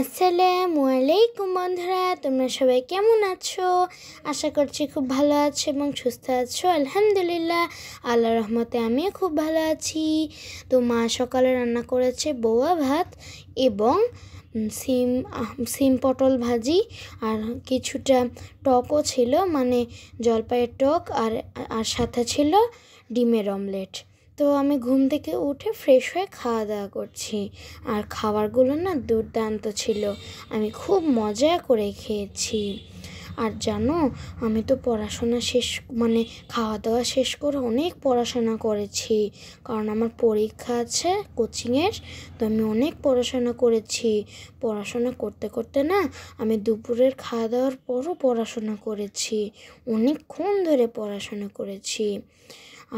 আসসালামু আলাইকুম বন্ধুরা তোমরা সবাই কেমন আছো আশা করছি খুব ভালো আছো এবং সুস্থ আছো আলহামদুলিল্লাহ আল্লাহ রহমতে আমিও খুব ভালো আছি তো মা সকালে রান্না করেছে বোয়া ভাত এবং সিম সিম পটল ভাজি আর কিছুটা টকও ছিল মানে জলপাইয়ের টক আর আর সাথে ছিল ডিমের অমলেট তো আমি ঘুম থেকে উঠে ফ্রেশ হয়ে খাওয়া দাওয়া করছি আর খাবারগুলো না দুর্দান্ত ছিল আমি খুব মজা করে খেয়েছি আর জানো আমি তো পড়াশোনা শেষ মানে খাওয়া দাওয়া শেষ করে অনেক পড়াশোনা করেছি কারণ আমার পরীক্ষা আছে কোচিংয়ের তো আমি অনেক পড়াশোনা করেছি পড়াশোনা করতে করতে না আমি দুপুরের খাওয়া দাওয়ার পরও পড়াশোনা করেছি অনেকক্ষণ ধরে পড়াশোনা করেছি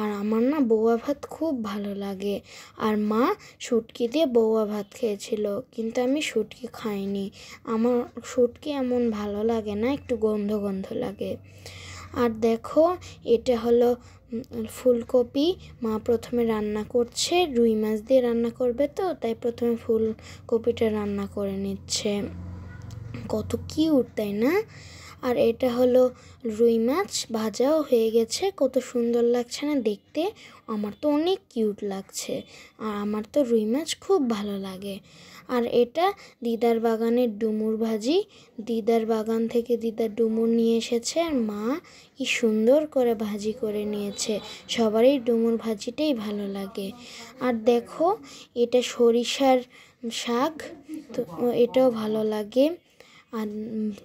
আর আমার না বৌয়া ভাত খুব ভালো লাগে আর মা শুটকি দিয়ে বৌয়া ভাত খেয়েছিল কিন্তু আমি শুটকি খাইনি আমার শুটকি এমন ভালো লাগে না একটু গন্ধ গন্ধ লাগে আর দেখো এটা হলো ফুলকপি মা প্রথমে রান্না করছে রুই মাছ দিয়ে রান্না করবে তো তাই প্রথমে ফুলকপিটা রান্না করে নিচ্ছে কত কিউট তাই না আর এটা হলো রুই মাছ ভাজাও হয়ে গেছে কত সুন্দর লাগছে না দেখতে আমার তো অনেক কিউট লাগছে আর আমার তো রুই মাছ খুব ভালো লাগে আর এটা দিদার বাগানের ডুমুর ভাজি দিদার বাগান থেকে দিদার ডুমুর নিয়ে এসেছে আর মা কি সুন্দর করে ভাজি করে নিয়েছে সবারই ডুমুর ভাজিটাই ভালো লাগে আর দেখো এটা সরিষার শাক তো এটাও ভালো লাগে আর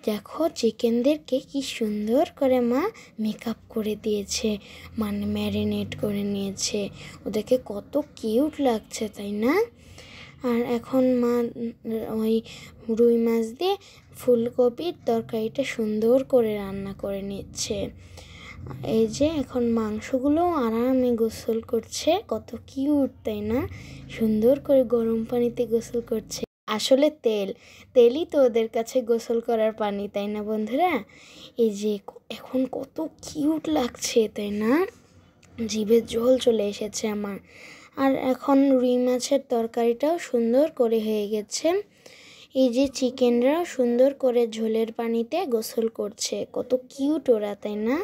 দেখো চিকেনদেরকে কি সুন্দর করে মা মেকআপ করে দিয়েছে মানে ম্যারিনেট করে নিয়েছে ওদেরকে কত কিউট লাগছে তাই না আর এখন মা ওই রুই মাছ দিয়ে ফুলকপির তরকারিটা সুন্দর করে রান্না করে নিচ্ছে এই যে এখন মাংসগুলো আরামে গোসল করছে কত কিউট তাই না সুন্দর করে গরম পানিতে গোসল করছে আসলে তেল তেলই তো ওদের কাছে গোসল করার পানি তাই না বন্ধুরা এই যে এখন কত কিউট লাগছে তাই না জিভে জল চলে এসেছে আমার আর এখন রুই মাছের তরকারিটাও সুন্দর করে হয়ে গেছে এই যে চিকেনরা সুন্দর করে ঝোলের পানিতে গোসল করছে কত কিউট ওরা তাই না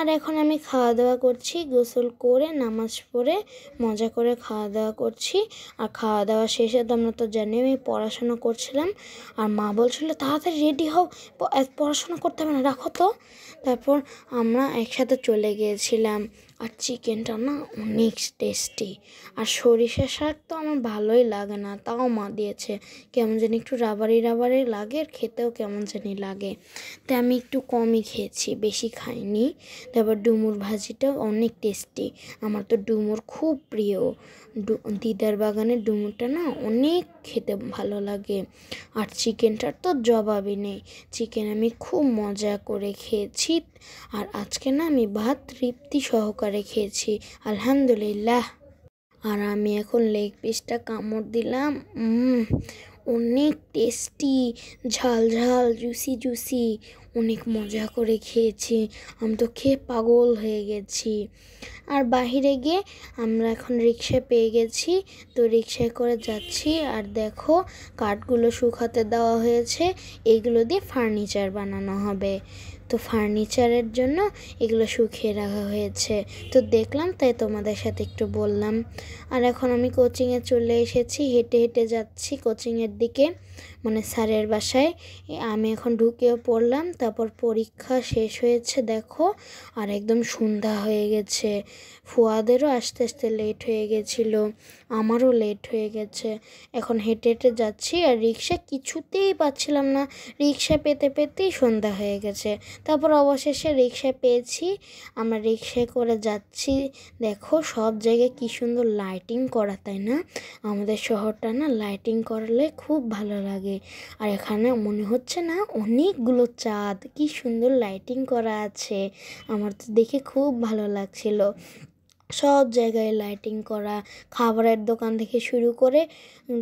আর এখন আমি খাওয়া দাওয়া করছি গোসল করে নামাজ পড়ে মজা করে খাওয়া দাওয়া করছি আর খাওয়া দাওয়া শেষে তো আমরা তো জানি আমি পড়াশোনা করছিলাম আর মা বলছিল তাড়াতাড়ি রেডি হও পড়াশোনা করতে হবে না রাখো তো তারপর আমরা একসাথে চলে গিয়েছিলাম আর চিকেনটা না অনেক টেস্টি আর সরিষা শাক তো আমার ভালোই লাগে না তাও মা দিয়েছে কেমন যেন একটু রাবারি রাবারি লাগে আর খেতেও কেমন জানি লাগে তাই আমি একটু কমই খেয়েছি বেশি খাইনি তারপর ডুমুর ভাজিটাও অনেক টেস্টি আমার তো ডুমুর খুব প্রিয় দিদার বাগানের ডুমুরটা না অনেক খেতে ভালো লাগে আর চিকেনটার তো জবাবই নেই চিকেন আমি খুব মজা করে খেয়েছি আর আজকে না আমি ভাত তৃপ্তি সহকারে খেয়েছি আলহামদুলিল্লাহ আর আমি এখন লেগ পিসটা কামড় দিলাম অনেক টেস্টি ঝাল ঝাল জুসি জুসি অনেক মজা করে খেয়েছি আমি তো খেয়ে পাগল হয়ে গেছি আর বাহিরে গিয়ে আমরা এখন রিক্সা পেয়ে গেছি তো রিক্সায় করে যাচ্ছি আর দেখো কাঠগুলো শুকাতে দেওয়া হয়েছে এগুলো দিয়ে ফার্নিচার বানানো হবে তো ফার্নিচারের জন্য এগুলো শুকিয়ে রাখা হয়েছে তো দেখলাম তাই তোমাদের সাথে একটু বললাম আর এখন আমি কোচিংয়ে চলে এসেছি হেঁটে হেঁটে যাচ্ছি কোচিংয়ের দিকে মানে স্যারের বাসায় আমি এখন ঢুকেও পড়লাম তা তারপর পরীক্ষা শেষ হয়েছে দেখো আর একদম সন্ধ্যা হয়ে গেছে ফুয়াদেরও আস্তে আস্তে লেট হয়ে গেছিলো আমারও লেট হয়ে গেছে এখন হেঁটে হেঁটে যাচ্ছি আর রিক্সা কিছুতেই পাচ্ছিলাম না রিক্সা পেতে পেতেই সন্ধ্যা হয়ে গেছে তারপর অবশেষে রিক্সা পেয়েছি আমরা রিক্সায় করে যাচ্ছি দেখো সব জায়গায় কী সুন্দর লাইটিং করা তাই না আমাদের শহরটা না লাইটিং করলে খুব ভালো লাগে আর এখানে মনে হচ্ছে না অনেকগুলো চাঁদ কি সুন্দর লাইটিং করা আছে আমার তো দেখে খুব ভালো লাগছিল সব জায়গায় লাইটিং করা খাবারের দোকান থেকে শুরু করে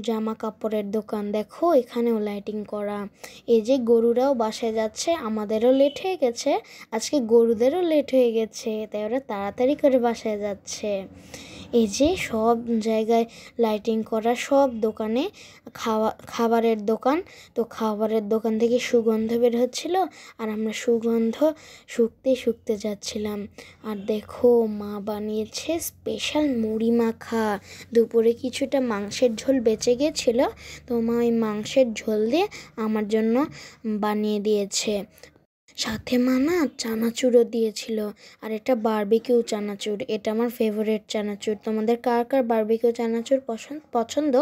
জামা কাপড়ের দোকান দেখো এখানেও লাইটিং করা এই যে গরুরাও বাসায় যাচ্ছে আমাদেরও লেট হয়ে গেছে আজকে গরুদেরও লেট হয়ে গেছে তাই ওরা তাড়াতাড়ি করে বাসায় যাচ্ছে এই যে সব জায়গায় লাইটিং করা সব দোকানে খাওয়া খাবারের দোকান তো খাবারের দোকান থেকে সুগন্ধ বের হচ্ছিল আর আমরা সুগন্ধ শুকতে শুকতে যাচ্ছিলাম আর দেখো মা বানিয়েছে স্পেশাল মুড়ি মাখা দুপুরে কিছুটা মাংসের ঝোল বেঁচে গেছিলো তো মা ওই মাংসের ঝোল দিয়ে আমার জন্য বানিয়ে দিয়েছে সাথে মা না চানাচুরও দিয়েছিল আর এটা বারবিকিউ চানাচুর এটা আমার ফেভারেট চানাচুর তোমাদের কার কার বারবিকিউ চানাচুর পছন্দ পছন্দ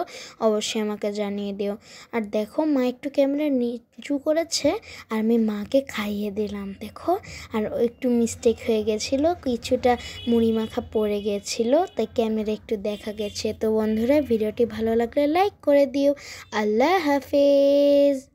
অবশ্যই আমাকে জানিয়ে দিও আর দেখো মা একটু ক্যামেরা নিচু করেছে আর আমি মাকে খাইয়ে দিলাম দেখো আর একটু মিস্টেক হয়ে গেছিলো কিছুটা মুড়ি মাখা পড়ে গেছিলো তাই ক্যামেরা একটু দেখা গেছে তো বন্ধুরা ভিডিওটি ভালো লাগলে লাইক করে দিও আল্লাহ হাফেজ